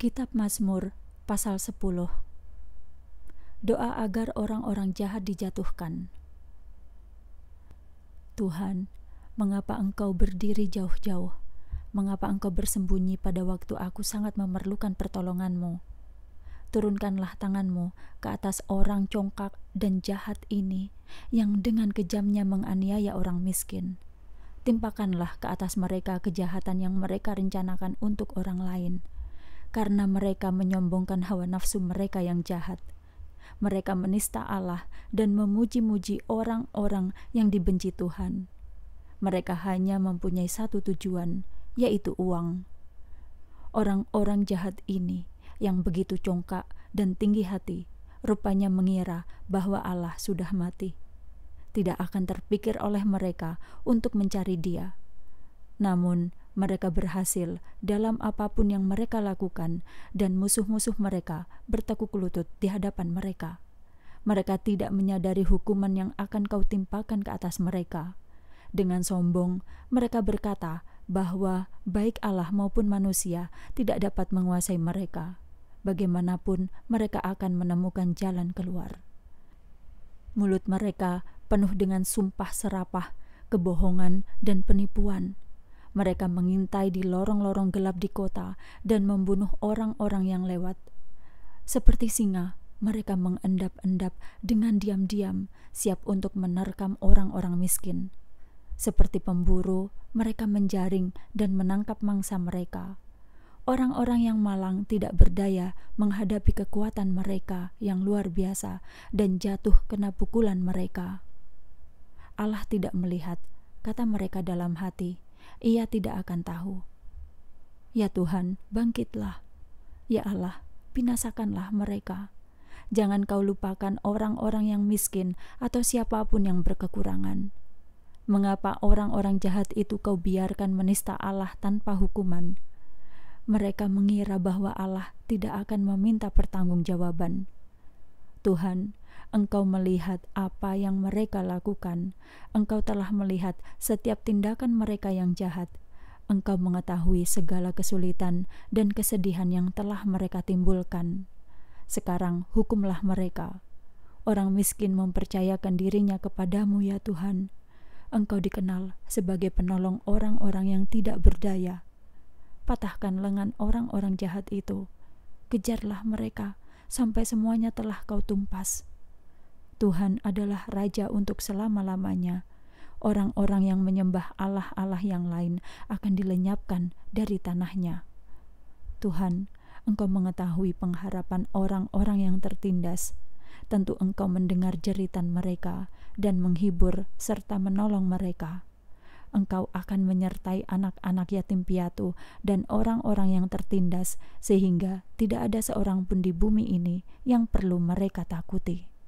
Kitab Mazmur pasal 10 Doa agar orang-orang jahat dijatuhkan Tuhan, mengapa engkau berdiri jauh-jauh? Mengapa engkau bersembunyi pada waktu aku sangat memerlukan pertolonganmu? Turunkanlah tanganmu ke atas orang congkak dan jahat ini yang dengan kejamnya menganiaya orang miskin. Timpakanlah ke atas mereka kejahatan yang mereka rencanakan untuk orang lain.' karena mereka menyombongkan hawa nafsu mereka yang jahat. Mereka menista Allah dan memuji-muji orang-orang yang dibenci Tuhan. Mereka hanya mempunyai satu tujuan, yaitu uang. Orang-orang jahat ini yang begitu congkak dan tinggi hati, rupanya mengira bahwa Allah sudah mati. Tidak akan terpikir oleh mereka untuk mencari Dia. Namun, mereka berhasil dalam apapun yang mereka lakukan, dan musuh-musuh mereka bertekuk lutut di hadapan mereka. Mereka tidak menyadari hukuman yang akan kau timpakan ke atas mereka. Dengan sombong, mereka berkata bahwa baik Allah maupun manusia tidak dapat menguasai mereka. Bagaimanapun, mereka akan menemukan jalan keluar. Mulut mereka penuh dengan sumpah serapah, kebohongan, dan penipuan mereka mengintai di lorong-lorong gelap di kota dan membunuh orang-orang yang lewat. Seperti singa, mereka mengendap-endap dengan diam-diam, siap untuk menerkam orang-orang miskin. Seperti pemburu, mereka menjaring dan menangkap mangsa mereka. Orang-orang yang malang tidak berdaya menghadapi kekuatan mereka yang luar biasa dan jatuh kena pukulan mereka. Allah tidak melihat, kata mereka dalam hati ia tidak akan tahu. Ya Tuhan, bangkitlah. Ya Allah, binasakanlah mereka. Jangan kau lupakan orang-orang yang miskin atau siapapun yang berkekurangan. Mengapa orang-orang jahat itu kau biarkan menista Allah tanpa hukuman? Mereka mengira bahwa Allah tidak akan meminta pertanggungjawaban. Tuhan, Engkau melihat apa yang mereka lakukan. Engkau telah melihat setiap tindakan mereka yang jahat. Engkau mengetahui segala kesulitan dan kesedihan yang telah mereka timbulkan. Sekarang hukumlah mereka. Orang miskin mempercayakan dirinya kepadamu, ya Tuhan. Engkau dikenal sebagai penolong orang-orang yang tidak berdaya. Patahkan lengan orang-orang jahat itu. Kejarlah mereka sampai semuanya telah kau tumpas. Tuhan adalah Raja untuk selama-lamanya. Orang-orang yang menyembah Allah-Allah yang lain akan dilenyapkan dari tanahnya. Tuhan, Engkau mengetahui pengharapan orang-orang yang tertindas. Tentu Engkau mendengar jeritan mereka dan menghibur serta menolong mereka engkau akan menyertai anak-anak yatim piatu dan orang-orang yang tertindas, sehingga tidak ada seorang pun di bumi ini yang perlu mereka takuti.